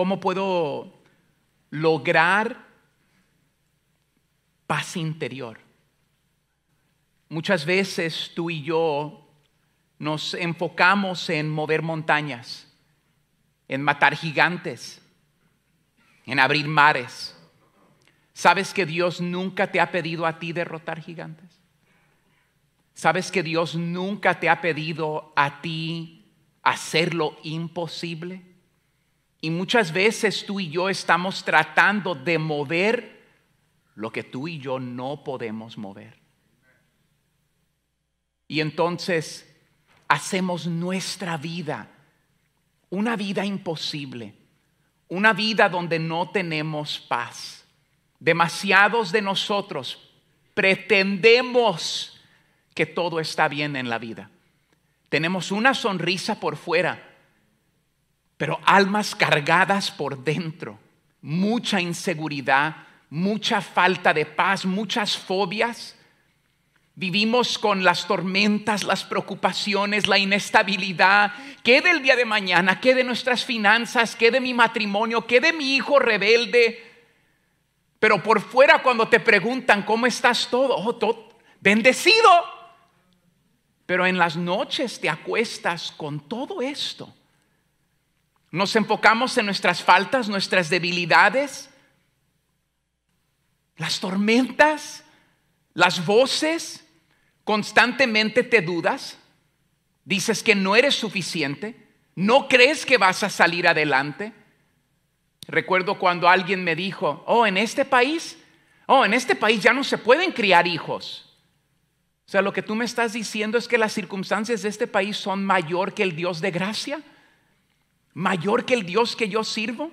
¿Cómo puedo lograr paz interior? Muchas veces tú y yo nos enfocamos en mover montañas, en matar gigantes, en abrir mares. ¿Sabes que Dios nunca te ha pedido a ti derrotar gigantes? ¿Sabes que Dios nunca te ha pedido a ti hacer lo imposible? Y muchas veces tú y yo estamos tratando de mover lo que tú y yo no podemos mover. Y entonces hacemos nuestra vida una vida imposible, una vida donde no tenemos paz. Demasiados de nosotros pretendemos que todo está bien en la vida. Tenemos una sonrisa por fuera, pero almas cargadas por dentro, mucha inseguridad, mucha falta de paz, muchas fobias. Vivimos con las tormentas, las preocupaciones, la inestabilidad. ¿Qué del día de mañana? ¿Qué de nuestras finanzas? ¿Qué de mi matrimonio? ¿Qué de mi hijo rebelde? Pero por fuera cuando te preguntan, ¿cómo estás todo? Oh, todo bendecido. Pero en las noches te acuestas con todo esto nos enfocamos en nuestras faltas, nuestras debilidades, las tormentas, las voces. Constantemente te dudas, dices que no eres suficiente, no crees que vas a salir adelante. Recuerdo cuando alguien me dijo, oh, en este país, oh, en este país ya no se pueden criar hijos. O sea, lo que tú me estás diciendo es que las circunstancias de este país son mayor que el Dios de gracia mayor que el Dios que yo sirvo?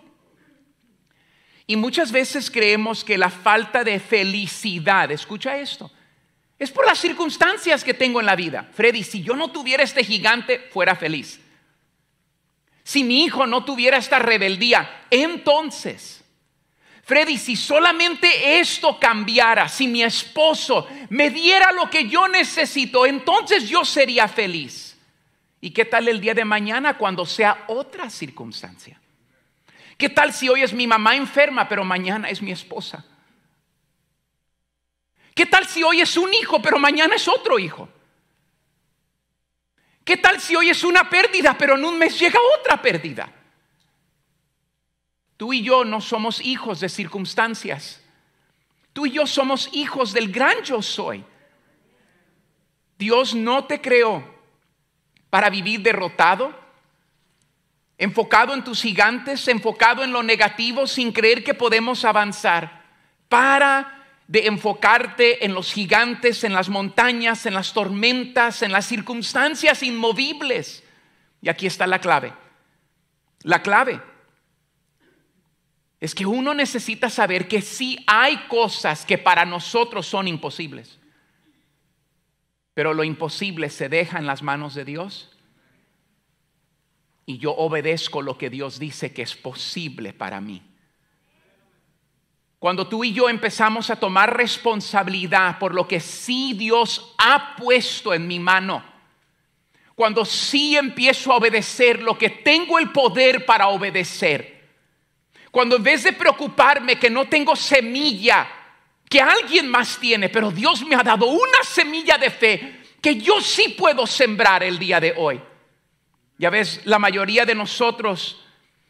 Y muchas veces creemos que la falta de felicidad, escucha esto, es por las circunstancias que tengo en la vida. Freddy, si yo no tuviera este gigante, fuera feliz. Si mi hijo no tuviera esta rebeldía, entonces, Freddy, si solamente esto cambiara, si mi esposo me diera lo que yo necesito, entonces yo sería feliz. ¿Y qué tal el día de mañana cuando sea otra circunstancia? ¿Qué tal si hoy es mi mamá enferma, pero mañana es mi esposa? ¿Qué tal si hoy es un hijo, pero mañana es otro hijo? ¿Qué tal si hoy es una pérdida, pero en un mes llega otra pérdida? Tú y yo no somos hijos de circunstancias. Tú y yo somos hijos del gran yo soy. Dios no te creó para vivir derrotado? ¿Enfocado en tus gigantes? ¿Enfocado en lo negativo sin creer que podemos avanzar? Para de enfocarte en los gigantes, en las montañas, en las tormentas, en las circunstancias inmovibles. Y aquí está la clave. La clave es que uno necesita saber que sí hay cosas que para nosotros son imposibles pero lo imposible se deja en las manos de Dios. Y yo obedezco lo que Dios dice que es posible para mí. Cuando tú y yo empezamos a tomar responsabilidad por lo que sí Dios ha puesto en mi mano, cuando sí empiezo a obedecer lo que tengo el poder para obedecer, cuando en vez de preocuparme que no tengo semilla que alguien más tiene, pero Dios me ha dado una semilla de fe que yo sí puedo sembrar el día de hoy. Ya ves, la mayoría de nosotros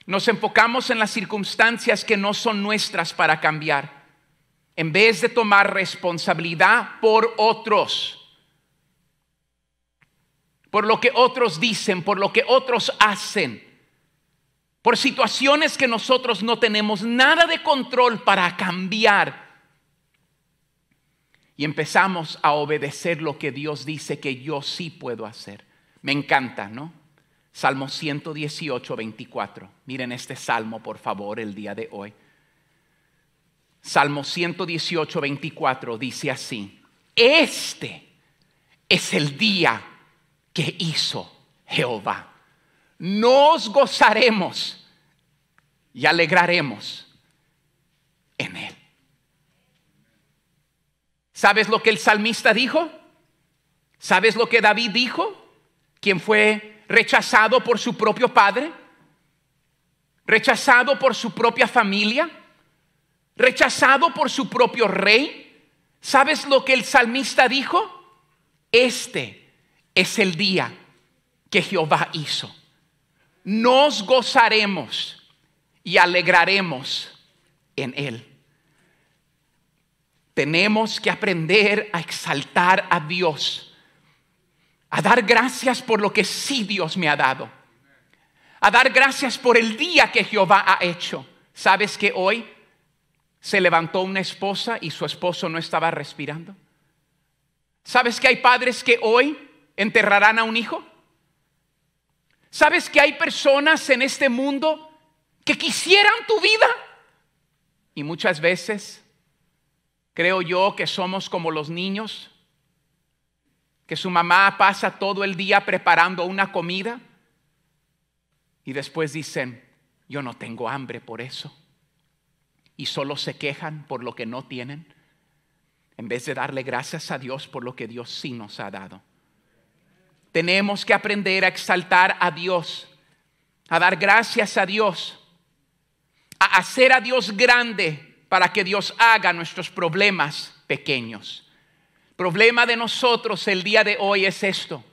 nos enfocamos en las circunstancias que no son nuestras para cambiar, en vez de tomar responsabilidad por otros, por lo que otros dicen, por lo que otros hacen, por situaciones que nosotros no tenemos nada de control para cambiar y empezamos a obedecer lo que Dios dice que yo sí puedo hacer. Me encanta, ¿no? Salmo 118, 24. Miren este salmo, por favor, el día de hoy. Salmo 118, 24 dice así, este es el día que hizo Jehová. Nos gozaremos y alegraremos en él. ¿Sabes lo que el salmista dijo? ¿Sabes lo que David dijo? Quien fue rechazado por su propio padre, rechazado por su propia familia, rechazado por su propio rey. ¿Sabes lo que el salmista dijo? Este es el día que Jehová hizo. Nos gozaremos y alegraremos en él tenemos que aprender a exaltar a Dios, a dar gracias por lo que sí Dios me ha dado, a dar gracias por el día que Jehová ha hecho. ¿Sabes que hoy se levantó una esposa y su esposo no estaba respirando? ¿Sabes que hay padres que hoy enterrarán a un hijo? ¿Sabes que hay personas en este mundo que quisieran tu vida? Y muchas veces Creo yo que somos como los niños, que su mamá pasa todo el día preparando una comida y después dicen, yo no tengo hambre por eso. Y solo se quejan por lo que no tienen, en vez de darle gracias a Dios por lo que Dios sí nos ha dado. Tenemos que aprender a exaltar a Dios, a dar gracias a Dios, a hacer a Dios grande para que Dios haga nuestros problemas pequeños. problema de nosotros el día de hoy es esto.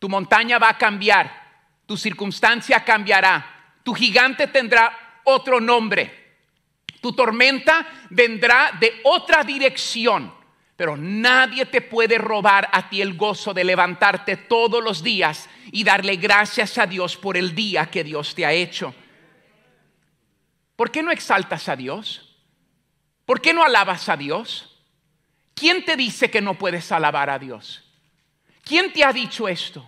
Tu montaña va a cambiar, tu circunstancia cambiará, tu gigante tendrá otro nombre, tu tormenta vendrá de otra dirección, pero nadie te puede robar a ti el gozo de levantarte todos los días y darle gracias a Dios por el día que Dios te ha hecho. ¿Por qué no exaltas a Dios? ¿Por qué no alabas a Dios? ¿Quién te dice que no puedes alabar a Dios? ¿Quién te ha dicho esto?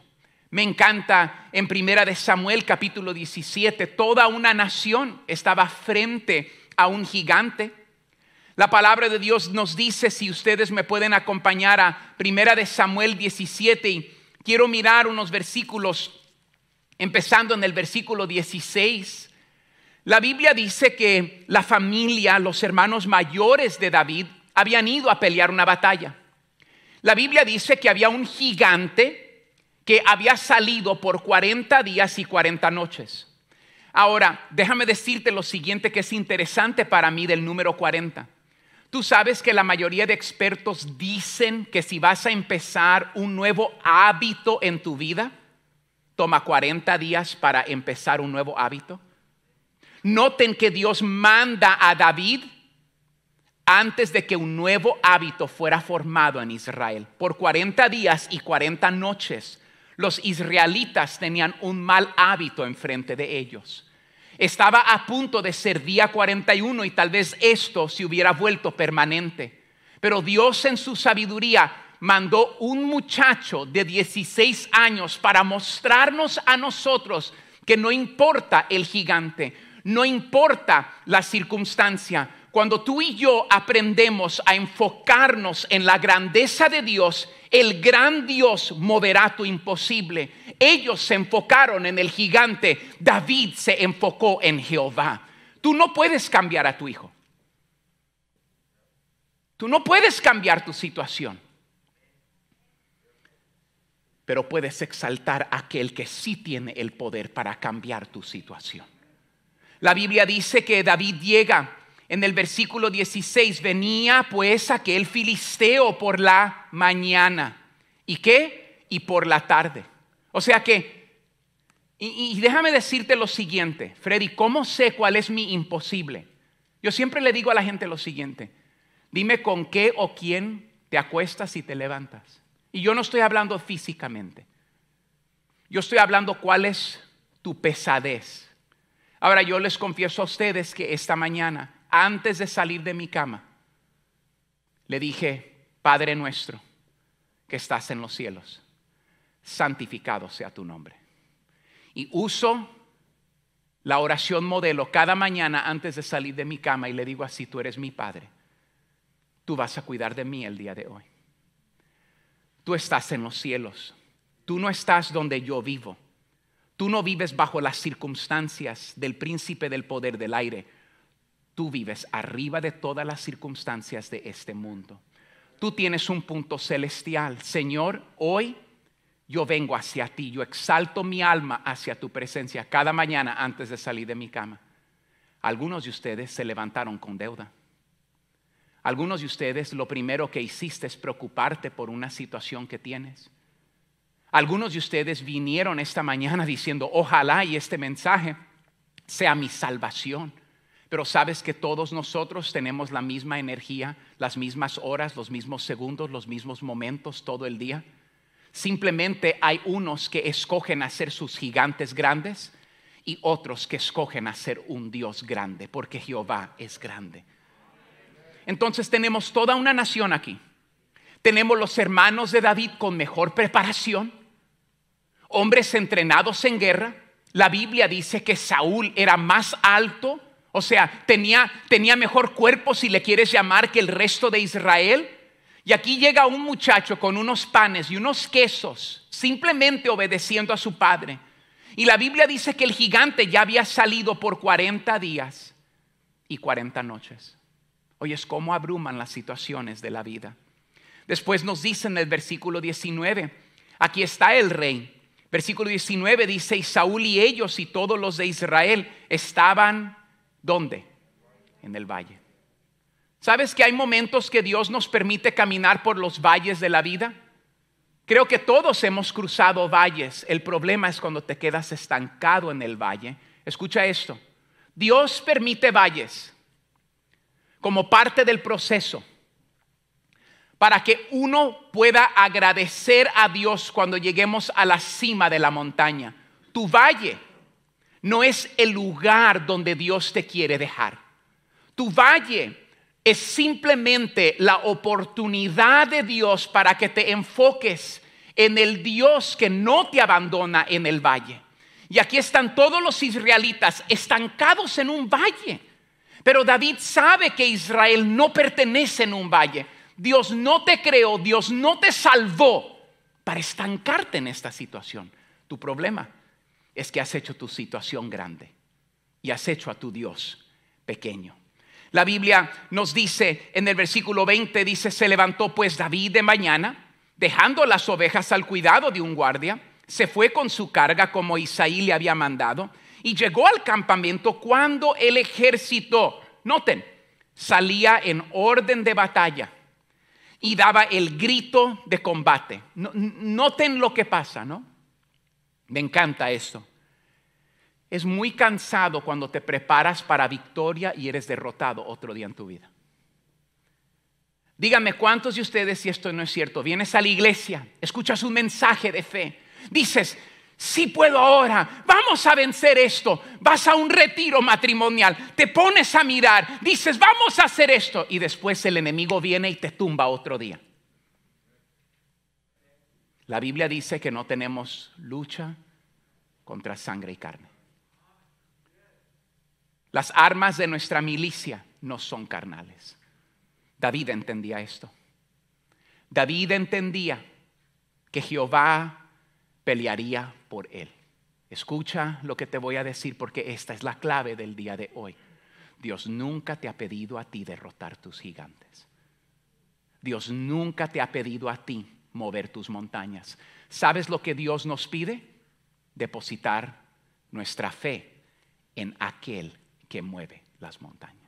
Me encanta en Primera de Samuel capítulo 17, toda una nación estaba frente a un gigante. La palabra de Dios nos dice, si ustedes me pueden acompañar a Primera de Samuel 17, y quiero mirar unos versículos, empezando en el versículo 16. La Biblia dice que la familia, los hermanos mayores de David, habían ido a pelear una batalla. La Biblia dice que había un gigante que había salido por 40 días y 40 noches. Ahora, déjame decirte lo siguiente que es interesante para mí del número 40. Tú sabes que la mayoría de expertos dicen que si vas a empezar un nuevo hábito en tu vida, toma 40 días para empezar un nuevo hábito. Noten que Dios manda a David antes de que un nuevo hábito fuera formado en Israel. Por 40 días y 40 noches, los israelitas tenían un mal hábito enfrente de ellos. Estaba a punto de ser día 41 y tal vez esto se hubiera vuelto permanente. Pero Dios en su sabiduría mandó un muchacho de 16 años para mostrarnos a nosotros que no importa el gigante, no importa la circunstancia. Cuando tú y yo aprendemos a enfocarnos en la grandeza de Dios, el gran Dios moderato imposible. Ellos se enfocaron en el gigante, David se enfocó en Jehová. Tú no puedes cambiar a tu hijo. Tú no puedes cambiar tu situación. Pero puedes exaltar a aquel que sí tiene el poder para cambiar tu situación. La Biblia dice que David llega en el versículo 16, venía pues aquel filisteo por la mañana. ¿Y qué? Y por la tarde. O sea que, y, y déjame decirte lo siguiente, Freddy, ¿cómo sé cuál es mi imposible? Yo siempre le digo a la gente lo siguiente, dime con qué o quién te acuestas y te levantas. Y yo no estoy hablando físicamente, yo estoy hablando cuál es tu pesadez. Ahora yo les confieso a ustedes que esta mañana, antes de salir de mi cama, le dije, Padre nuestro, que estás en los cielos, santificado sea tu nombre. Y uso la oración modelo cada mañana antes de salir de mi cama y le digo así, tú eres mi Padre, tú vas a cuidar de mí el día de hoy. Tú estás en los cielos, tú no estás donde yo vivo Tú no vives bajo las circunstancias del príncipe del poder del aire. Tú vives arriba de todas las circunstancias de este mundo. Tú tienes un punto celestial. Señor, hoy yo vengo hacia ti. Yo exalto mi alma hacia tu presencia cada mañana antes de salir de mi cama. Algunos de ustedes se levantaron con deuda. Algunos de ustedes lo primero que hiciste es preocuparte por una situación que tienes. Algunos de ustedes vinieron esta mañana diciendo, ojalá y este mensaje sea mi salvación. Pero sabes que todos nosotros tenemos la misma energía, las mismas horas, los mismos segundos, los mismos momentos todo el día. Simplemente hay unos que escogen hacer sus gigantes grandes y otros que escogen hacer un Dios grande, porque Jehová es grande. Entonces tenemos toda una nación aquí. Tenemos los hermanos de David con mejor preparación hombres entrenados en guerra. La Biblia dice que Saúl era más alto, o sea, tenía, tenía mejor cuerpo, si le quieres llamar, que el resto de Israel. Y aquí llega un muchacho con unos panes y unos quesos, simplemente obedeciendo a su padre. Y la Biblia dice que el gigante ya había salido por 40 días y 40 noches. Oye, es cómo abruman las situaciones de la vida. Después nos dice en el versículo 19, aquí está el rey Versículo 19 dice, y Saúl y ellos y todos los de Israel estaban, ¿dónde? En el valle. ¿Sabes que hay momentos que Dios nos permite caminar por los valles de la vida? Creo que todos hemos cruzado valles. El problema es cuando te quedas estancado en el valle. Escucha esto. Dios permite valles como parte del proceso para que uno pueda agradecer a Dios cuando lleguemos a la cima de la montaña. Tu valle no es el lugar donde Dios te quiere dejar. Tu valle es simplemente la oportunidad de Dios para que te enfoques en el Dios que no te abandona en el valle. Y aquí están todos los israelitas estancados en un valle. Pero David sabe que Israel no pertenece en un valle Dios no te creó, Dios no te salvó para estancarte en esta situación. Tu problema es que has hecho tu situación grande y has hecho a tu Dios pequeño. La Biblia nos dice en el versículo 20, dice, se levantó pues David de mañana, dejando las ovejas al cuidado de un guardia, se fue con su carga como Isaí le había mandado y llegó al campamento cuando el ejército, noten, salía en orden de batalla y daba el grito de combate. Noten lo que pasa, ¿no? Me encanta esto. Es muy cansado cuando te preparas para victoria y eres derrotado otro día en tu vida. Díganme cuántos de ustedes, si esto no es cierto, vienes a la iglesia, escuchas un mensaje de fe, dices, sí puedo ahora, vamos a vencer esto. Vas a un retiro matrimonial, te pones a mirar, dices, vamos a hacer esto. Y después el enemigo viene y te tumba otro día. La Biblia dice que no tenemos lucha contra sangre y carne. Las armas de nuestra milicia no son carnales. David entendía esto. David entendía que Jehová pelearía por Él. Escucha lo que te voy a decir porque esta es la clave del día de hoy. Dios nunca te ha pedido a ti derrotar tus gigantes. Dios nunca te ha pedido a ti mover tus montañas. ¿Sabes lo que Dios nos pide? Depositar nuestra fe en aquel que mueve las montañas.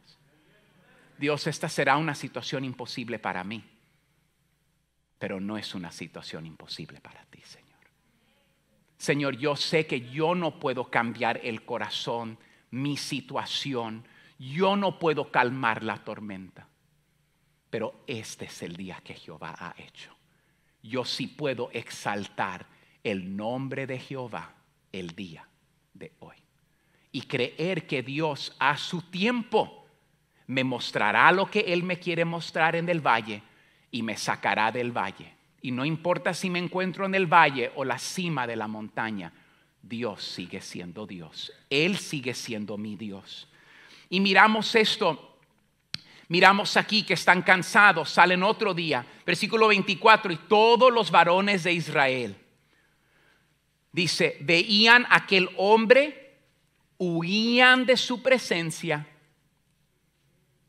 Dios, esta será una situación imposible para mí, pero no es una situación imposible para ti, Señor. Señor, yo sé que yo no puedo cambiar el corazón, mi situación, yo no puedo calmar la tormenta, pero este es el día que Jehová ha hecho. Yo sí puedo exaltar el nombre de Jehová el día de hoy y creer que Dios a su tiempo me mostrará lo que Él me quiere mostrar en el valle y me sacará del valle y no importa si me encuentro en el valle o la cima de la montaña, Dios sigue siendo Dios. Él sigue siendo mi Dios. Y miramos esto, miramos aquí que están cansados, salen otro día, versículo 24, y todos los varones de Israel, dice, veían aquel hombre, huían de su presencia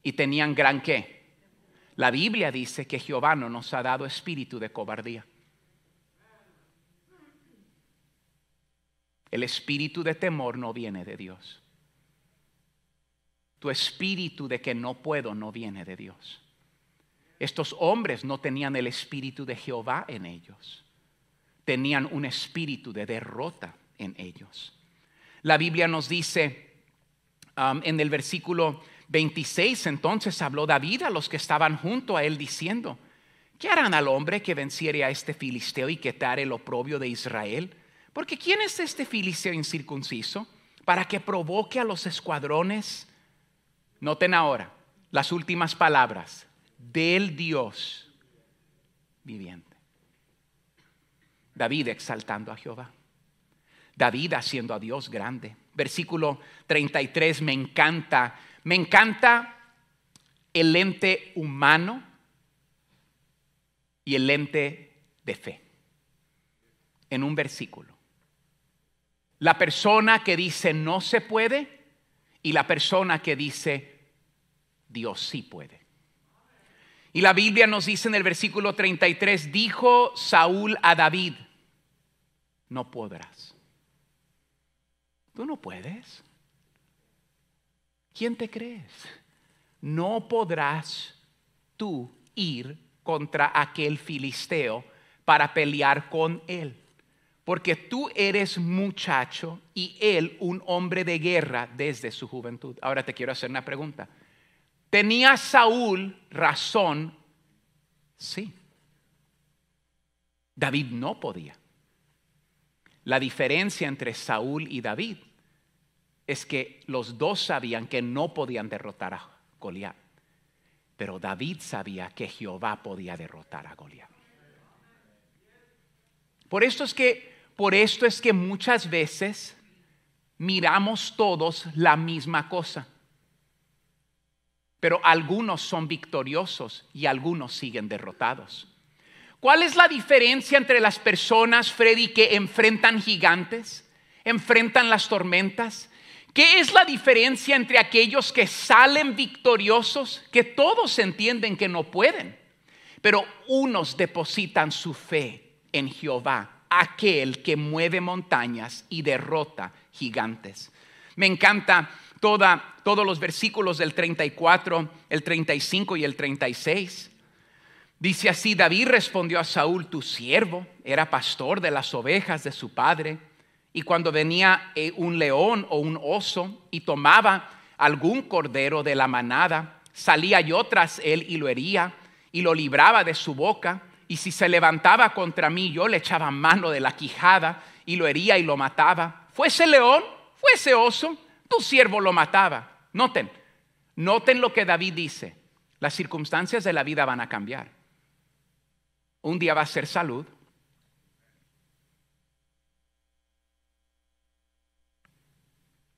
y tenían gran qué la Biblia dice que Jehová no nos ha dado espíritu de cobardía. El espíritu de temor no viene de Dios. Tu espíritu de que no puedo no viene de Dios. Estos hombres no tenían el espíritu de Jehová en ellos. Tenían un espíritu de derrota en ellos. La Biblia nos dice um, en el versículo 26 entonces habló David a los que estaban junto a él diciendo, ¿qué harán al hombre que venciere a este filisteo y quitare el oprobio de Israel? Porque ¿quién es este filisteo incircunciso para que provoque a los escuadrones? Noten ahora las últimas palabras del Dios viviente. David exaltando a Jehová. David haciendo a Dios grande. Versículo 33 me encanta me encanta el ente humano y el ente de fe en un versículo. La persona que dice no se puede y la persona que dice Dios sí puede. Y la Biblia nos dice en el versículo 33, dijo Saúl a David, no podrás. Tú no puedes. ¿Quién te crees? No podrás tú ir contra aquel filisteo para pelear con él, porque tú eres muchacho y él un hombre de guerra desde su juventud. Ahora te quiero hacer una pregunta. ¿Tenía Saúl razón? Sí. David no podía. La diferencia entre Saúl y David es que los dos sabían que no podían derrotar a Goliat, pero David sabía que Jehová podía derrotar a Goliat. Por esto es que por esto es que muchas veces miramos todos la misma cosa. Pero algunos son victoriosos y algunos siguen derrotados. ¿Cuál es la diferencia entre las personas, Freddy, que enfrentan gigantes, enfrentan las tormentas, ¿Qué es la diferencia entre aquellos que salen victoriosos, que todos entienden que no pueden, pero unos depositan su fe en Jehová, aquel que mueve montañas y derrota gigantes? Me encanta toda, todos los versículos del 34, el 35 y el 36. Dice así, David respondió a Saúl, tu siervo, era pastor de las ovejas de su padre y cuando venía eh, un león o un oso y tomaba algún cordero de la manada, salía yo tras él y lo hería y lo libraba de su boca. Y si se levantaba contra mí, yo le echaba mano de la quijada y lo hería y lo mataba. Fuese león, fuese oso, tu siervo lo mataba. Noten, noten lo que David dice. Las circunstancias de la vida van a cambiar. Un día va a ser salud,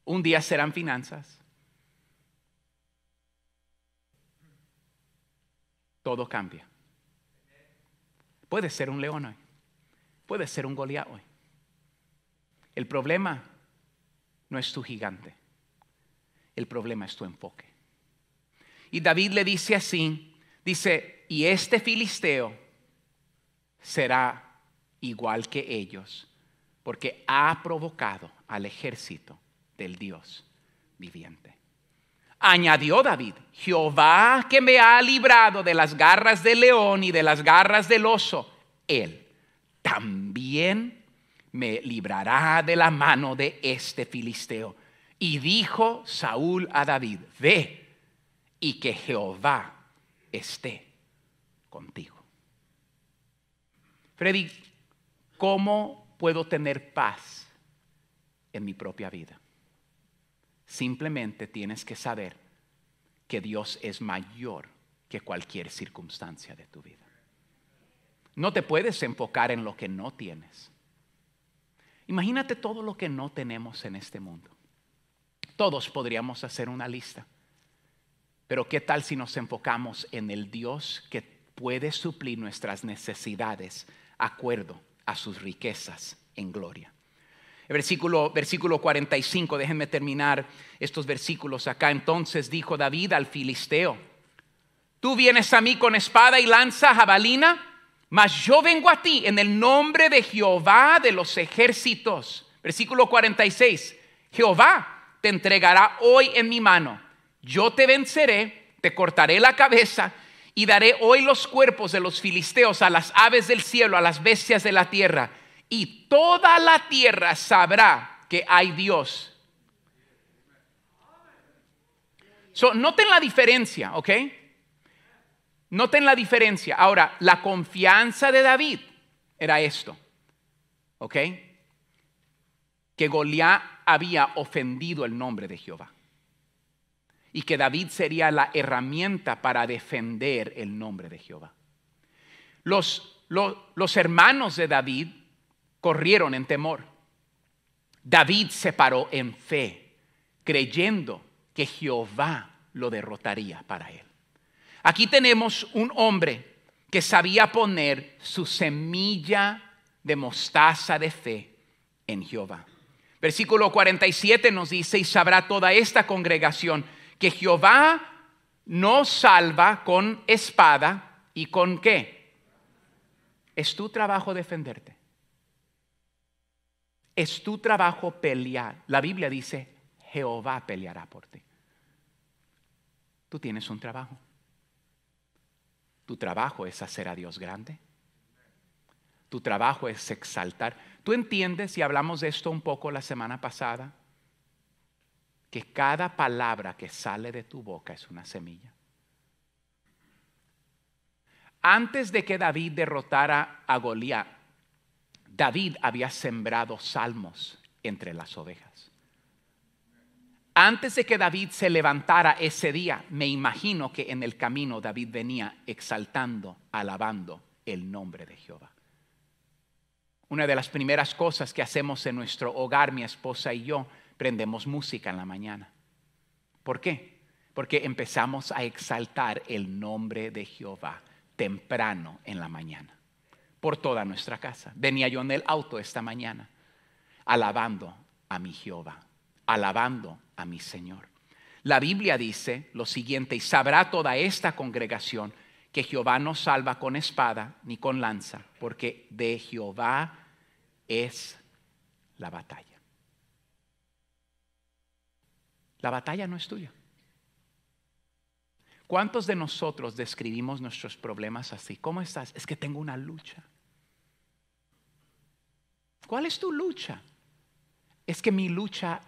Un día serán finanzas. Todo cambia. Puede ser un león hoy. Puede ser un Goliat hoy. El problema no es tu gigante. El problema es tu enfoque. Y David le dice así, dice, y este filisteo será igual que ellos, porque ha provocado al ejército del Dios viviente. Añadió David, Jehová que me ha librado de las garras del león y de las garras del oso, él también me librará de la mano de este filisteo. Y dijo Saúl a David, ve y que Jehová esté contigo. Freddy, ¿cómo puedo tener paz en mi propia vida? Simplemente tienes que saber que Dios es mayor que cualquier circunstancia de tu vida. No te puedes enfocar en lo que no tienes. Imagínate todo lo que no tenemos en este mundo. Todos podríamos hacer una lista. Pero ¿qué tal si nos enfocamos en el Dios que puede suplir nuestras necesidades acuerdo a sus riquezas en gloria? Versículo, versículo 45, déjenme terminar estos versículos acá. Entonces dijo David al filisteo, tú vienes a mí con espada y lanza, jabalina, mas yo vengo a ti en el nombre de Jehová de los ejércitos. Versículo 46, Jehová te entregará hoy en mi mano, yo te venceré, te cortaré la cabeza y daré hoy los cuerpos de los filisteos a las aves del cielo, a las bestias de la tierra y toda la tierra sabrá que hay Dios. noten la diferencia, ¿ok? Noten la diferencia. Ahora, la confianza de David era esto, ¿ok? Que Goliat había ofendido el nombre de Jehová y que David sería la herramienta para defender el nombre de Jehová. los, los hermanos de David corrieron en temor. David se paró en fe, creyendo que Jehová lo derrotaría para él. Aquí tenemos un hombre que sabía poner su semilla de mostaza de fe en Jehová. Versículo 47 nos dice, y sabrá toda esta congregación que Jehová no salva con espada y con qué. Es tu trabajo defenderte. Es tu trabajo pelear. La Biblia dice, Jehová peleará por ti. Tú tienes un trabajo. Tu trabajo es hacer a Dios grande. Tu trabajo es exaltar. Tú entiendes, y hablamos de esto un poco la semana pasada, que cada palabra que sale de tu boca es una semilla. Antes de que David derrotara a Goliat, David había sembrado salmos entre las ovejas. Antes de que David se levantara ese día, me imagino que en el camino David venía exaltando, alabando el nombre de Jehová. Una de las primeras cosas que hacemos en nuestro hogar, mi esposa y yo, prendemos música en la mañana. ¿Por qué? Porque empezamos a exaltar el nombre de Jehová temprano en la mañana por toda nuestra casa. Venía yo en el auto esta mañana, alabando a mi Jehová, alabando a mi Señor. La Biblia dice lo siguiente, y sabrá toda esta congregación que Jehová no salva con espada ni con lanza, porque de Jehová es la batalla. La batalla no es tuya. ¿Cuántos de nosotros describimos nuestros problemas así? ¿Cómo estás? Es que tengo una lucha. ¿Cuál es tu lucha? Es que mi lucha,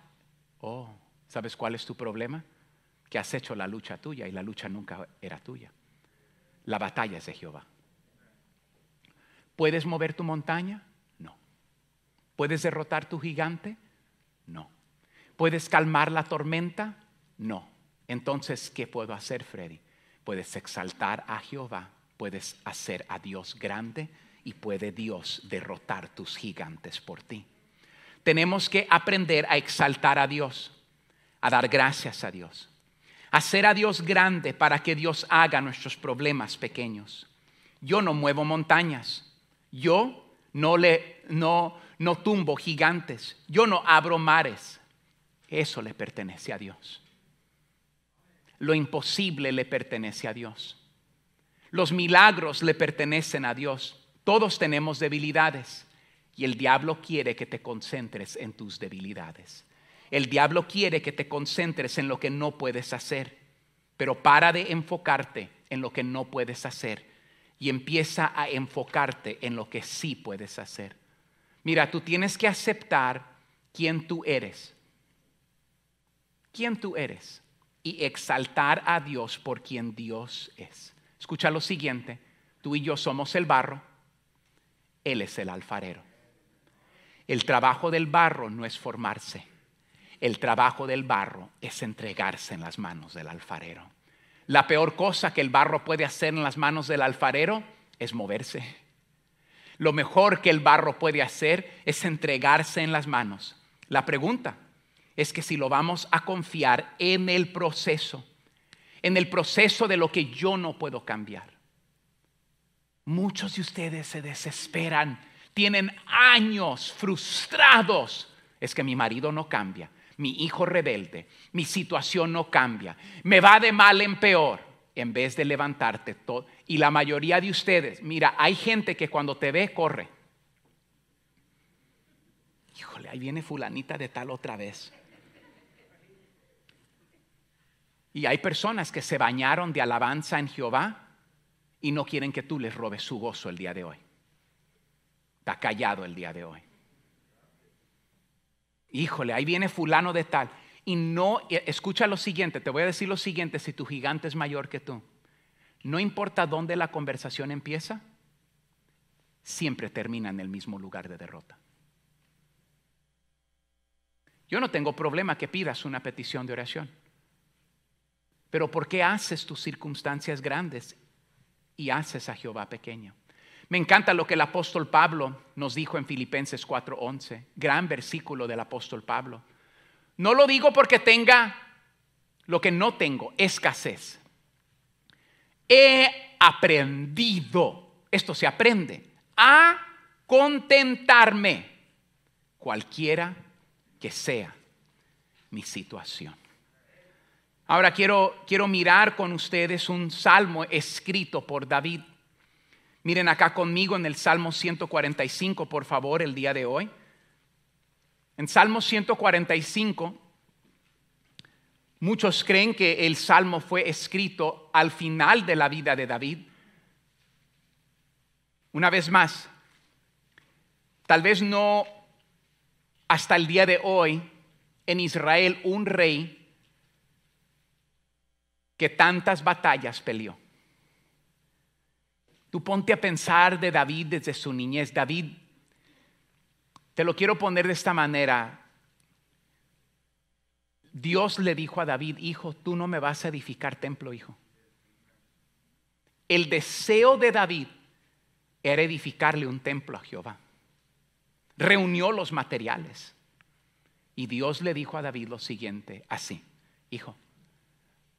oh, ¿sabes cuál es tu problema? Que has hecho la lucha tuya y la lucha nunca era tuya. La batalla es de Jehová. ¿Puedes mover tu montaña? No. ¿Puedes derrotar tu gigante? No. ¿Puedes calmar la tormenta? No. Entonces, ¿qué puedo hacer, Freddy? Puedes exaltar a Jehová, puedes hacer a Dios grande, y puede Dios derrotar tus gigantes por ti. Tenemos que aprender a exaltar a Dios, a dar gracias a Dios, a hacer a Dios grande para que Dios haga nuestros problemas pequeños. Yo no muevo montañas, yo no, le, no, no tumbo gigantes, yo no abro mares. Eso le pertenece a Dios. Lo imposible le pertenece a Dios. Los milagros le pertenecen a Dios. Todos tenemos debilidades y el diablo quiere que te concentres en tus debilidades. El diablo quiere que te concentres en lo que no puedes hacer, pero para de enfocarte en lo que no puedes hacer y empieza a enfocarte en lo que sí puedes hacer. Mira, tú tienes que aceptar quién tú eres, quién tú eres y exaltar a Dios por quien Dios es. Escucha lo siguiente, tú y yo somos el barro él es el alfarero. El trabajo del barro no es formarse. El trabajo del barro es entregarse en las manos del alfarero. La peor cosa que el barro puede hacer en las manos del alfarero es moverse. Lo mejor que el barro puede hacer es entregarse en las manos. La pregunta es que si lo vamos a confiar en el proceso, en el proceso de lo que yo no puedo cambiar, Muchos de ustedes se desesperan, tienen años frustrados. Es que mi marido no cambia, mi hijo rebelde, mi situación no cambia, me va de mal en peor. En vez de levantarte todo. Y la mayoría de ustedes, mira, hay gente que cuando te ve corre. Híjole, ahí viene fulanita de tal otra vez. Y hay personas que se bañaron de alabanza en Jehová y no quieren que tú les robes su gozo el día de hoy. Está callado el día de hoy. Híjole, ahí viene fulano de tal. Y no, eh, escucha lo siguiente, te voy a decir lo siguiente si tu gigante es mayor que tú. No importa dónde la conversación empieza, siempre termina en el mismo lugar de derrota. Yo no tengo problema que pidas una petición de oración. Pero ¿por qué haces tus circunstancias grandes y haces a Jehová pequeño. Me encanta lo que el apóstol Pablo nos dijo en Filipenses 4:11, gran versículo del apóstol Pablo. No lo digo porque tenga lo que no tengo, escasez. He aprendido, esto se aprende, a contentarme, cualquiera que sea mi situación. Ahora quiero, quiero mirar con ustedes un salmo escrito por David. Miren acá conmigo en el Salmo 145, por favor, el día de hoy. En Salmo 145, muchos creen que el Salmo fue escrito al final de la vida de David. Una vez más, tal vez no hasta el día de hoy en Israel un rey que tantas batallas peleó. Tú ponte a pensar de David desde su niñez. David, te lo quiero poner de esta manera. Dios le dijo a David, hijo, tú no me vas a edificar templo, hijo. El deseo de David era edificarle un templo a Jehová. Reunió los materiales. Y Dios le dijo a David lo siguiente, así, hijo,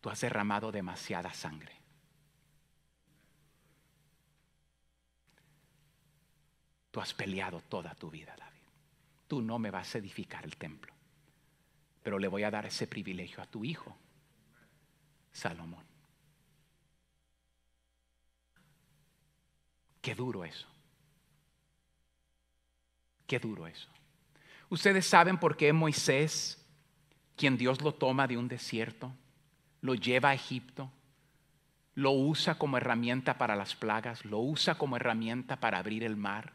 tú has derramado demasiada sangre. Tú has peleado toda tu vida, David. Tú no me vas a edificar el templo, pero le voy a dar ese privilegio a tu hijo, Salomón. Qué duro eso. Qué duro eso. Ustedes saben por qué Moisés, quien Dios lo toma de un desierto, lo lleva a Egipto, lo usa como herramienta para las plagas, lo usa como herramienta para abrir el mar,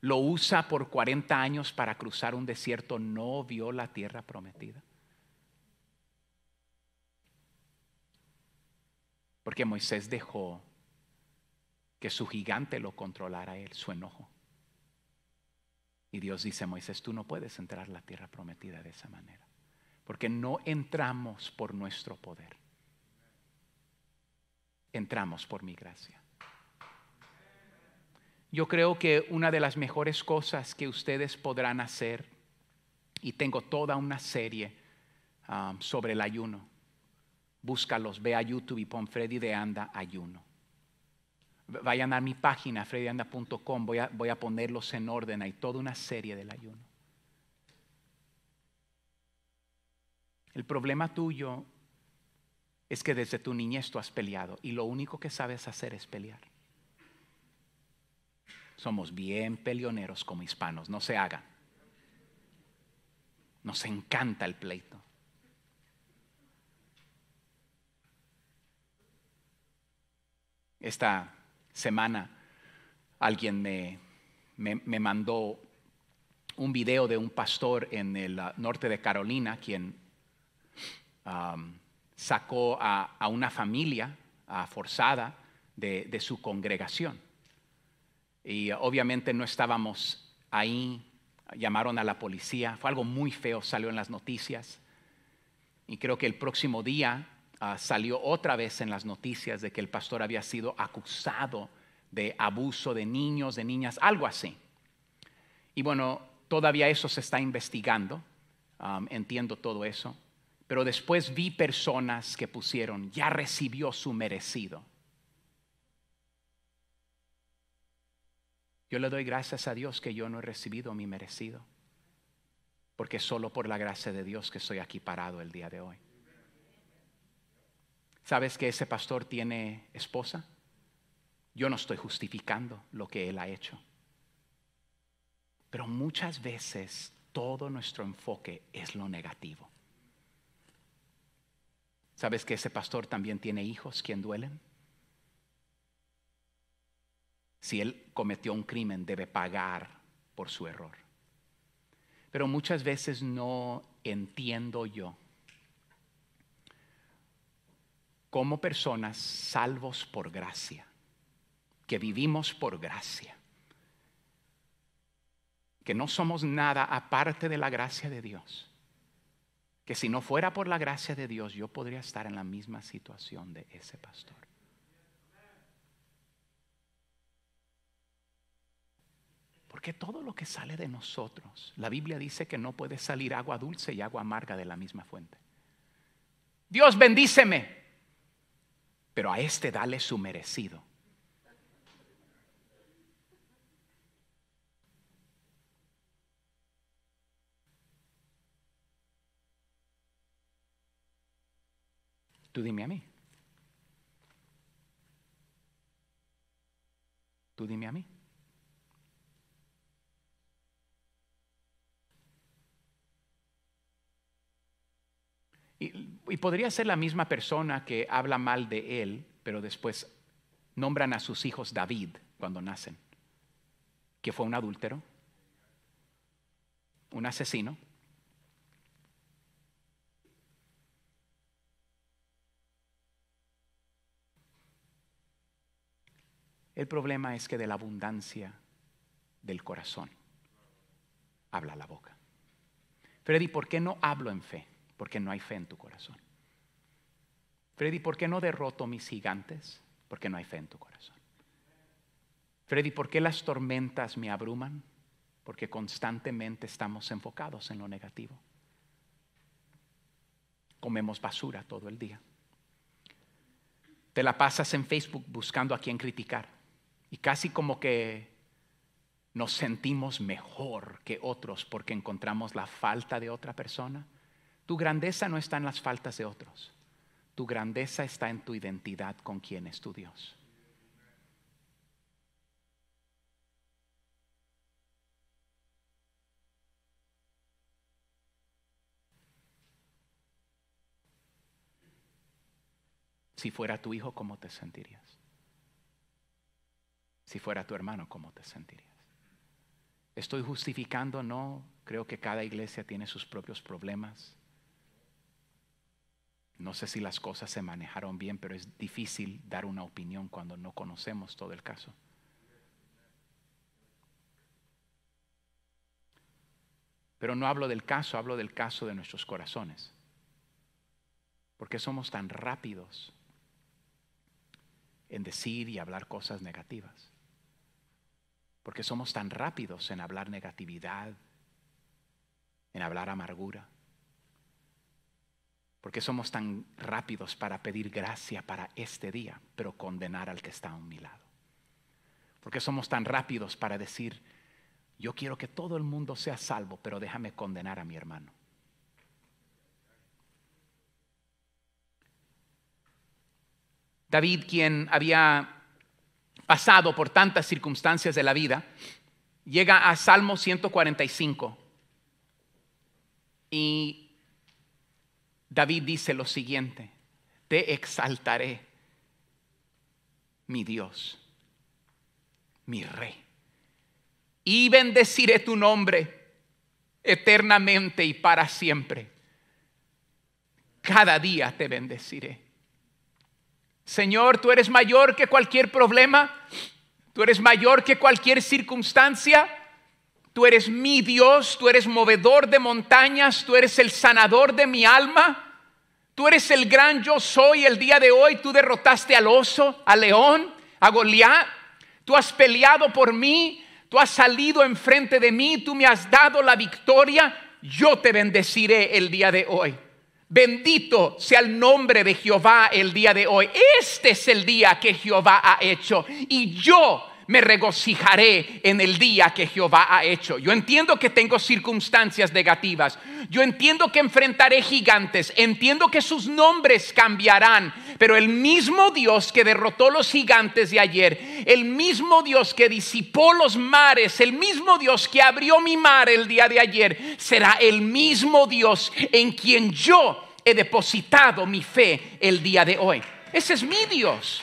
lo usa por 40 años para cruzar un desierto, no vio la tierra prometida. Porque Moisés dejó que su gigante lo controlara él, su enojo. Y Dios dice, Moisés, tú no puedes entrar a la tierra prometida de esa manera porque no entramos por nuestro poder. Entramos por mi gracia. Yo creo que una de las mejores cosas que ustedes podrán hacer, y tengo toda una serie um, sobre el ayuno, búscalos, ve a YouTube y pon Freddy de Anda ayuno. Vayan a mi página, freddyanda.com, voy a, voy a ponerlos en orden, hay toda una serie del ayuno. El problema tuyo es que desde tu niñez tú has peleado y lo único que sabes hacer es pelear. Somos bien peleoneros como hispanos, no se hagan. Nos encanta el pleito. Esta semana alguien me, me mandó un video de un pastor en el ah, norte de Carolina, quien sacó a, una familia ah, forzada de, su congregación. Y obviamente no estábamos ahí, llamaron a la policía, fue algo muy feo, salió en las noticias. Y creo que el próximo día ah, salió otra vez en las noticias de que el pastor había sido acusado de abuso de niños, de niñas, algo así. Y bueno, todavía eso se está investigando, entiendo todo eso. Pero después vi personas que pusieron, ya recibió su merecido. Yo le doy gracias a Dios que yo no he recibido mi merecido, porque solo por la gracia de Dios que estoy aquí parado el día de hoy. ¿Sabes que ese pastor tiene esposa? Yo no estoy justificando lo que él ha hecho. Pero muchas veces todo nuestro enfoque es lo negativo. ¿Sabes que ese pastor también tiene hijos quien duelen? Si él cometió un crimen, debe pagar por su error. Pero muchas veces no entiendo yo como personas salvos por gracia, que vivimos por gracia, que no somos nada aparte de la gracia de Dios que si no fuera por la gracia de Dios, yo podría estar en la misma situación de ese pastor. Porque todo lo que sale de nosotros, la Biblia dice que no puede salir agua dulce y agua amarga de la misma fuente. Dios bendíceme, pero a este dale su merecido. Tú dime a mí. Tú dime a mí. Y, podría ser la misma persona que habla mal de él, pero después nombran a sus hijos David cuando nacen, que fue un adúltero, un asesino, El problema es que de la abundancia del corazón habla la boca. Freddy, ¿por qué no hablo en fe? Porque no hay fe en tu corazón. Freddy, ¿por qué no derroto mis gigantes? Porque no hay fe en tu corazón. Freddy, ¿por qué las tormentas me abruman? Porque constantemente estamos enfocados en lo negativo. Comemos basura todo el día. Te la pasas en Facebook buscando a quien criticar. Y casi como que nos sentimos mejor que otros porque encontramos la falta de otra persona. Tu grandeza no está en las faltas de otros. Tu grandeza está en tu identidad con quien es tu Dios. Si fuera tu hijo, ¿cómo te sentirías? Si fuera tu hermano, ¿cómo te sentirías? Estoy justificando, no. Creo que cada iglesia tiene sus propios problemas. No sé si las cosas se manejaron bien, pero es difícil dar una opinión cuando no conocemos todo el caso. Pero no hablo del caso, hablo del caso de nuestros corazones. ¿Por qué somos tan rápidos en decir y hablar cosas negativas? Porque somos tan rápidos en hablar negatividad, en hablar amargura. Porque somos tan rápidos para pedir gracia para este día, pero condenar al que está a mi lado. Porque somos tan rápidos para decir, yo quiero que todo el mundo sea salvo, pero déjame condenar a mi hermano. David, quien había pasado por tantas circunstancias de la vida, llega a Salmo 145. Y David dice lo siguiente, te exaltaré, mi Dios, mi Rey, y bendeciré tu nombre eternamente y para siempre. Cada día te bendeciré Señor, tú eres mayor que cualquier problema, tú eres mayor que cualquier circunstancia, tú eres mi Dios, tú eres movedor de montañas, tú eres el sanador de mi alma. Tú eres el gran yo soy el día de hoy. Tú derrotaste al oso, al león, a Goliat. Tú has peleado por mí. Tú has salido enfrente de mí. Tú me has dado la victoria. Yo te bendeciré el día de hoy. Bendito sea el nombre de Jehová el día de hoy. Este es el día que Jehová ha hecho. Y yo me regocijaré en el día que Jehová ha hecho. Yo entiendo que tengo circunstancias negativas. Yo entiendo que enfrentaré gigantes. Entiendo que sus nombres cambiarán. Pero el mismo Dios que derrotó los gigantes de ayer, el mismo Dios que disipó los mares, el mismo Dios que abrió mi mar el día de ayer, será el mismo Dios en quien yo he depositado mi fe el día de hoy. Ese es mi Dios.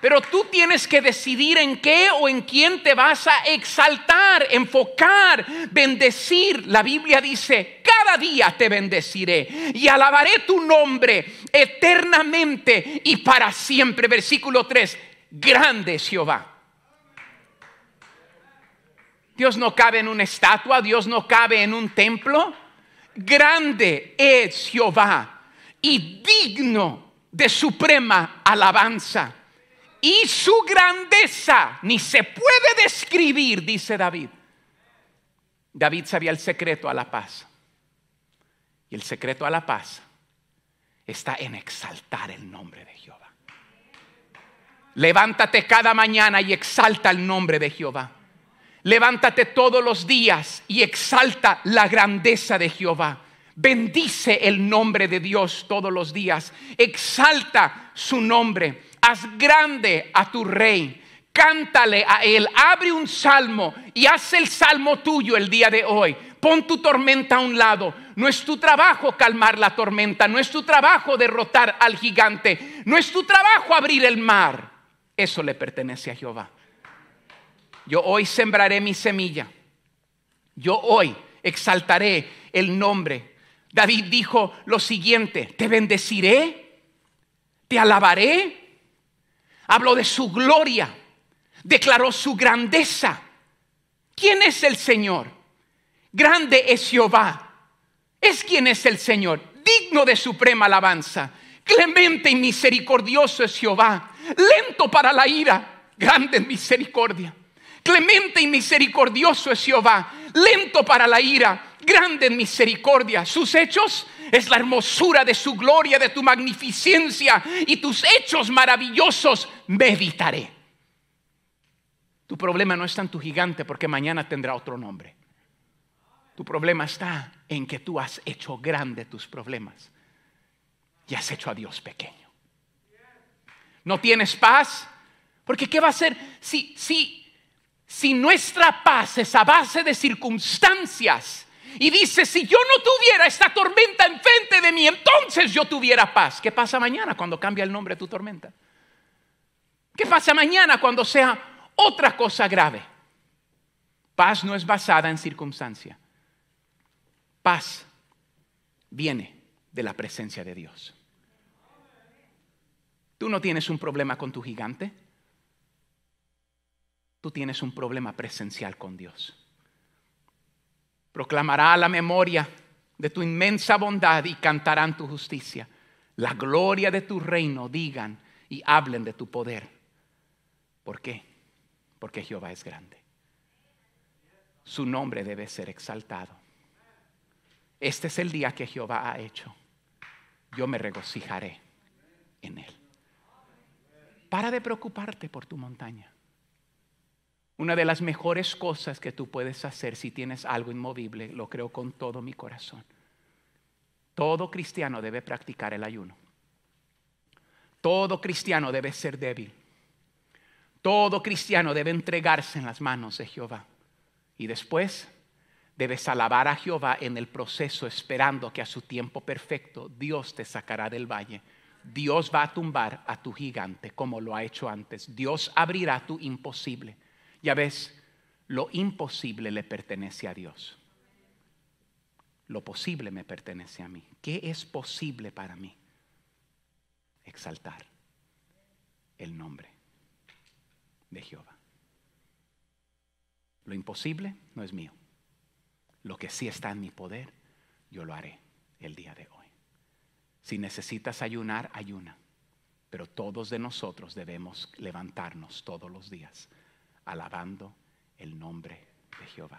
Pero tú tienes que decidir en qué o en quién te vas a exaltar, enfocar, bendecir. La Biblia dice, cada día te bendeciré y alabaré tu nombre eternamente y para siempre. Versículo 3, grande Jehová. Dios no cabe en una estatua, Dios no cabe en un templo. Grande es Jehová y digno de suprema alabanza. Y su grandeza ni se puede describir, dice David. David sabía el secreto a la paz. Y el secreto a la paz está en exaltar el nombre de Jehová. Levántate cada mañana y exalta el nombre de Jehová. Levántate todos los días y exalta la grandeza de Jehová. Bendice el nombre de Dios todos los días. Exalta su nombre. Haz grande a tu rey. Cántale a él. Abre un salmo y haz el salmo tuyo el día de hoy. Pon tu tormenta a un lado. No es tu trabajo calmar la tormenta, no es tu trabajo derrotar al gigante, no es tu trabajo abrir el mar. Eso le pertenece a Jehová. Yo hoy sembraré mi semilla. Yo hoy exaltaré el nombre. David dijo lo siguiente, te bendeciré, te alabaré. Habló de su gloria, declaró su grandeza. ¿Quién es el Señor? Grande es Jehová, es quien es el Señor, digno de suprema alabanza. Clemente y misericordioso es Jehová, lento para la ira, grande en misericordia. Clemente y misericordioso es Jehová, lento para la ira, grande en misericordia. Sus hechos es la hermosura de su gloria, de tu magnificencia y tus hechos maravillosos meditaré. Tu problema no es tanto tu gigante porque mañana tendrá otro nombre. Tu problema está en que tú has hecho grande tus problemas y has hecho a Dios pequeño. No tienes paz, porque ¿qué va a ser si, si, si nuestra paz es a base de circunstancias? Y dice, si yo no tuviera esta tormenta enfrente de mí, entonces yo tuviera paz. ¿Qué pasa mañana cuando cambia el nombre de tu tormenta? ¿Qué pasa mañana cuando sea otra cosa grave? Paz no es basada en circunstancia paz viene de la presencia de Dios. Tú no tienes un problema con tu gigante. Tú tienes un problema presencial con Dios. Proclamará la memoria de tu inmensa bondad y cantarán tu justicia. La gloria de tu reino digan y hablen de tu poder. ¿Por qué? Porque Jehová es grande. Su nombre debe ser exaltado. Este es el día que Jehová ha hecho. Yo me regocijaré en él. Para de preocuparte por tu montaña. Una de las mejores cosas que tú puedes hacer si tienes algo inmovible, lo creo con todo mi corazón. Todo cristiano debe practicar el ayuno. Todo cristiano debe ser débil. Todo cristiano debe entregarse en las manos de Jehová. Y después Debes alabar a Jehová en el proceso, esperando que a su tiempo perfecto Dios te sacará del valle. Dios va a tumbar a tu gigante como lo ha hecho antes. Dios abrirá tu imposible. Ya ves, lo imposible le pertenece a Dios. Lo posible me pertenece a mí. ¿Qué es posible para mí? Exaltar el nombre de Jehová. Lo imposible no es mío. Lo que sí está en mi poder, yo lo haré el día de hoy. Si necesitas ayunar, ayuna. Pero todos de nosotros debemos levantarnos todos los días alabando el nombre de Jehová.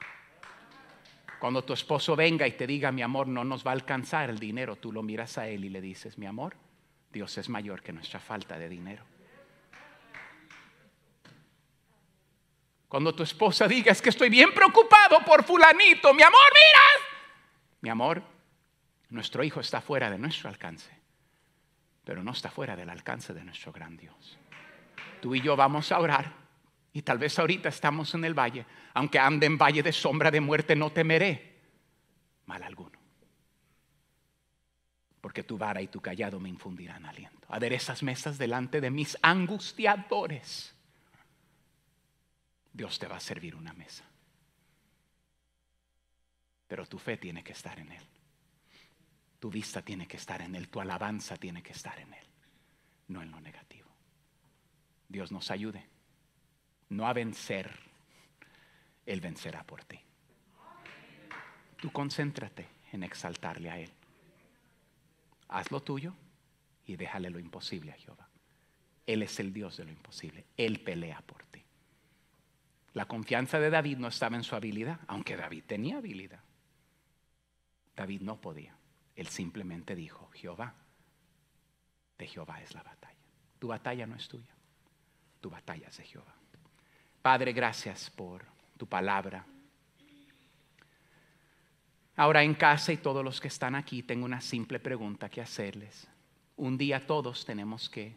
Cuando tu esposo venga y te diga, mi amor, no nos va a alcanzar el dinero, tú lo miras a él y le dices, mi amor, Dios es mayor que nuestra falta de dinero. Cuando tu esposa diga, es que estoy bien preocupado por fulanito, mi amor, mira. Mi amor, nuestro hijo está fuera de nuestro alcance, pero no está fuera del alcance de nuestro gran Dios. Tú y yo vamos a orar y tal vez ahorita estamos en el valle, aunque ande en valle de sombra de muerte, no temeré mal alguno. Porque tu vara y tu callado me infundirán aliento. Aderezas mesas delante de mis angustiadores Dios te va a servir una mesa. Pero tu fe tiene que estar en Él. Tu vista tiene que estar en Él. Tu alabanza tiene que estar en Él. No en lo negativo. Dios nos ayude. No a vencer. Él vencerá por ti. Tú concéntrate en exaltarle a Él. Haz lo tuyo y déjale lo imposible a Jehová. Él es el Dios de lo imposible. Él pelea por ti. La confianza de David no estaba en su habilidad, aunque David tenía habilidad. David no podía. Él simplemente dijo, Jehová, de Jehová es la batalla. Tu batalla no es tuya, tu batalla es de Jehová. Padre, gracias por tu palabra. Ahora en casa y todos los que están aquí, tengo una simple pregunta que hacerles. Un día todos tenemos que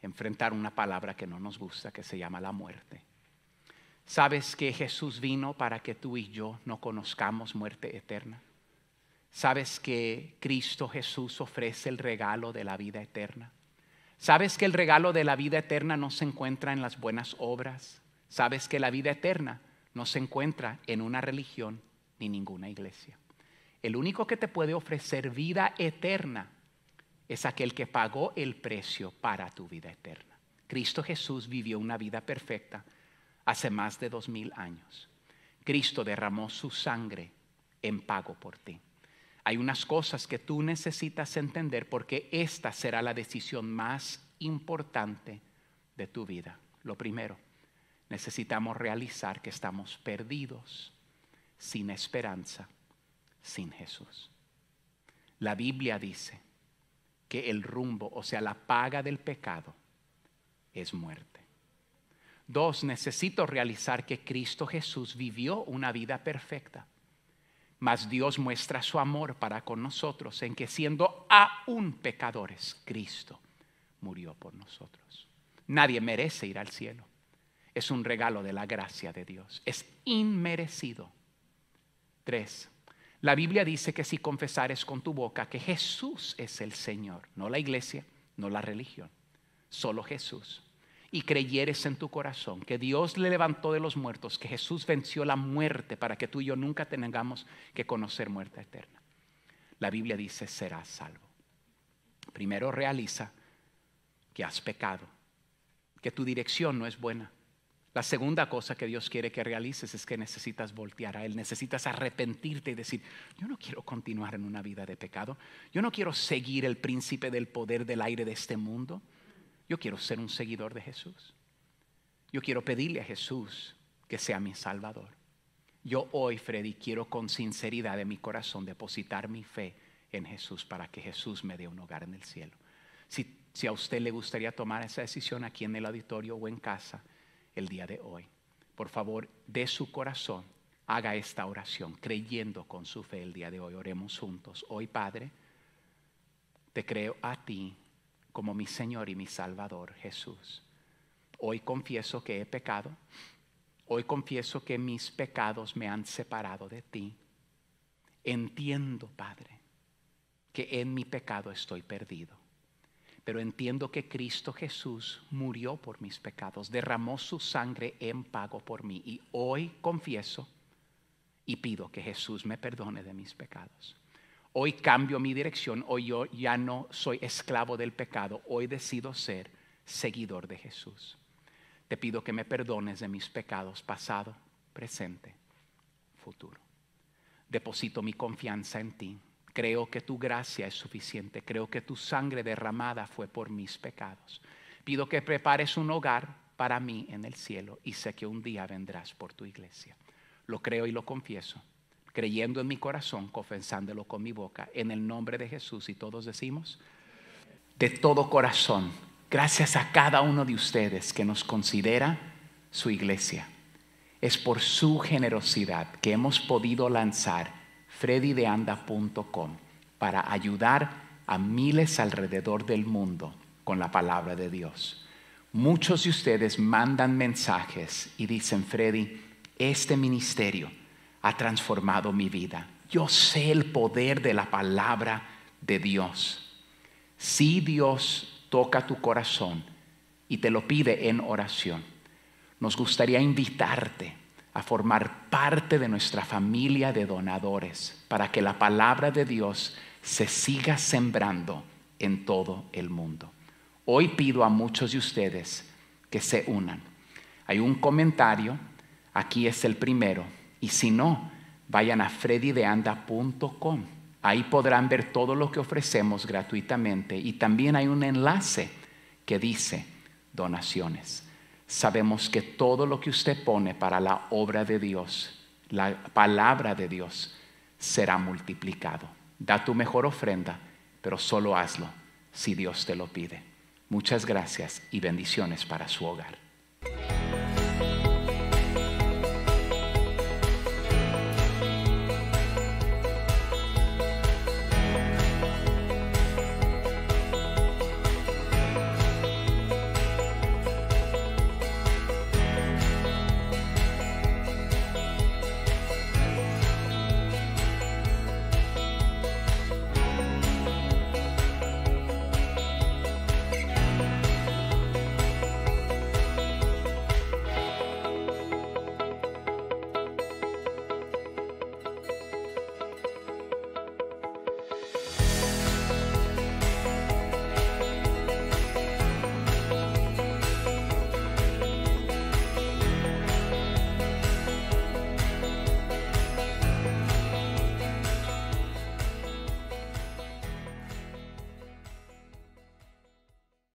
enfrentar una palabra que no nos gusta, que se llama la muerte. ¿Sabes que Jesús vino para que tú y yo no conozcamos muerte eterna? ¿Sabes que Cristo Jesús ofrece el regalo de la vida eterna? ¿Sabes que el regalo de la vida eterna no se encuentra en las buenas obras? ¿Sabes que la vida eterna no se encuentra en una religión ni ninguna iglesia? El único que te puede ofrecer vida eterna es aquel que pagó el precio para tu vida eterna. Cristo Jesús vivió una vida perfecta hace más de dos mil años. Cristo derramó su sangre en pago por ti. Hay unas cosas que tú necesitas entender porque esta será la decisión más importante de tu vida. Lo primero, necesitamos realizar que estamos perdidos, sin esperanza, sin Jesús. La Biblia dice que el rumbo, o sea, la paga del pecado, es muerte. Dos, necesito realizar que Cristo Jesús vivió una vida perfecta. Mas Dios muestra su amor para con nosotros en que siendo aún pecadores, Cristo murió por nosotros. Nadie merece ir al cielo. Es un regalo de la gracia de Dios. Es inmerecido. Tres, la Biblia dice que si confesares con tu boca que Jesús es el Señor, no la iglesia, no la religión, solo Jesús y creyeres en tu corazón que Dios le levantó de los muertos, que Jesús venció la muerte para que tú y yo nunca tengamos que conocer muerte eterna. La Biblia dice, serás salvo. Primero realiza que has pecado, que tu dirección no es buena. La segunda cosa que Dios quiere que realices es que necesitas voltear a Él, necesitas arrepentirte y decir, yo no quiero continuar en una vida de pecado, yo no quiero seguir el príncipe del poder del aire de este mundo. Yo quiero ser un seguidor de Jesús. Yo quiero pedirle a Jesús que sea mi Salvador. Yo hoy, Freddy, quiero con sinceridad de mi corazón depositar mi fe en Jesús para que Jesús me dé un hogar en el cielo. Si, a usted le gustaría tomar esa decisión aquí en el auditorio o en casa el día de hoy, por favor, de su corazón, haga esta oración creyendo con su fe el día de hoy. Oremos juntos. Hoy, Padre, te creo a ti como mi Señor y mi Salvador Jesús. Hoy confieso que he pecado. Hoy confieso que mis pecados me han separado de ti. Entiendo, Padre, que en mi pecado estoy perdido. Pero entiendo que Cristo Jesús murió por mis pecados, derramó su sangre en pago por mí. Y hoy confieso y pido que Jesús me perdone de mis pecados. Hoy cambio mi dirección, hoy yo ya no soy esclavo del pecado, hoy decido ser seguidor de Jesús. Te pido que me perdones de mis pecados pasado, presente, futuro. Deposito mi confianza en ti. Creo que tu gracia es suficiente. Creo que tu sangre derramada fue por mis pecados. Pido que prepares un hogar para mí en el cielo y sé que un día vendrás por tu iglesia. Lo creo y lo confieso creyendo en mi corazón, confesándolo con mi boca, en el nombre de Jesús. Y todos decimos, de todo corazón, gracias a cada uno de ustedes que nos considera su iglesia. Es por su generosidad que hemos podido lanzar freddydeanda.com para ayudar a miles alrededor del mundo con la palabra de Dios. Muchos de ustedes mandan mensajes y dicen, Freddy, este ministerio ha transformado mi vida. Yo sé el poder de la palabra de Dios. Si Dios toca tu corazón y te lo pide en oración, nos gustaría invitarte a formar parte de nuestra familia de donadores para que la palabra de Dios se siga sembrando en todo el mundo. Hoy pido a muchos de ustedes que se unan. Hay un comentario, aquí es el primero y si no, vayan a freddydeanda.com. Ahí podrán ver todo lo que ofrecemos gratuitamente y también hay un enlace que dice donaciones. Sabemos que todo lo que usted pone para la obra de Dios, la palabra de Dios, será multiplicado. Da tu mejor ofrenda, pero solo hazlo si Dios te lo pide. Muchas gracias y bendiciones para su hogar.